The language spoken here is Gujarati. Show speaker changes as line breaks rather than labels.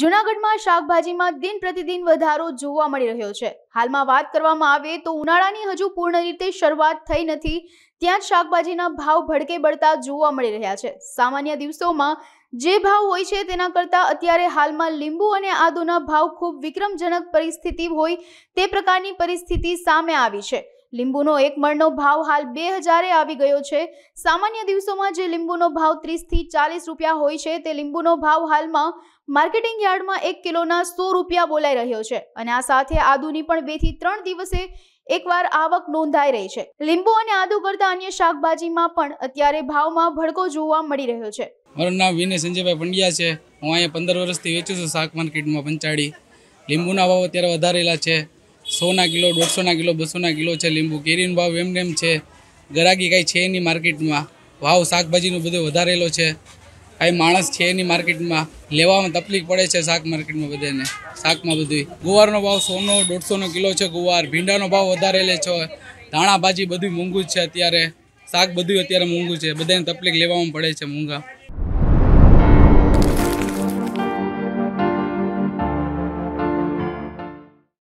જૂનાગઢમાં શાકભાજીમાં દિન પ્રતિદિન વધારો જોવા મળી રહ્યો છે હાલમાં વાત કરવામાં આવે તો ઉનાળાની હજુ પૂર્ણ રીતે શરૂઆત થઈ નથી ત્યાં જ શાકભાજીના ભાવ ભડકે બળતા જોવા મળી રહ્યા છે સામાન્ય દિવસોમાં જે ભાવ હોય છે તેના કરતાં અત્યારે હાલમાં લીંબુ અને આદુના ભાવ ખૂબ વિક્રમજનક પરિસ્થિતિ હોય તે પ્રકારની પરિસ્થિતિ સામે આવી છે લીંબુનો એક મણનો ભાવ હાલ બે હજારે આવી ગયો છે સામાન્ય દિવસોમાં જે લીંબુનો ભાવ ત્રીસથી ચાલીસ રૂપિયા હોય છે તે લીંબુનો ભાવ હાલમાં માર્કેટિંગ યાર્ડમાં એક કિલોના સો રૂપિયા બોલાઈ રહ્યો છે અને આ સાથે આદુની પણ બેથી ત્રણ દિવસે એકવાર આવક નોંધાઈ રહી છે લીંબુ અને આદુ કરતા અન્ય શાકભાજીમાં પણ અત્યારે ભાવમાં ભડકો જોવા મળી રહ્યો છે
મારું નામ વિનય સંજયભાઈ પંડ્યા છે હું અહીંયા પંદર વર્ષથી વેચું છું શાક માર્કેટમાં પંચાળી લીંબુના ભાવ અત્યારે વધારેલા છે સોના કિલો દોઢસોના કિલો બસોના કિલો છે લીંબુ કેરીનો ભાવ એમ નેમ છે ગરાગી કાંઈ છે નહીં માર્કેટમાં ભાવ શાકભાજીનો બધો વધારેલો છે કાંઈ માણસ છે એની માર્કેટમાં લેવામાં તકલીફ પડે છે શાક માર્કેટમાં બધાને શાકમાં બધું ગુવારનો ભાવ સોનો દોઢસોનો કિલો છે ગુવાર ભીંડાનો ભાવ વધારે લે છે ધાણાભાજી ભાજી બધું મોંઘું છે અત્યારે શાક બધું અત્યારે મોંઘું છે બધાને તકલીફ લેવામાં પડે છે મોંઘા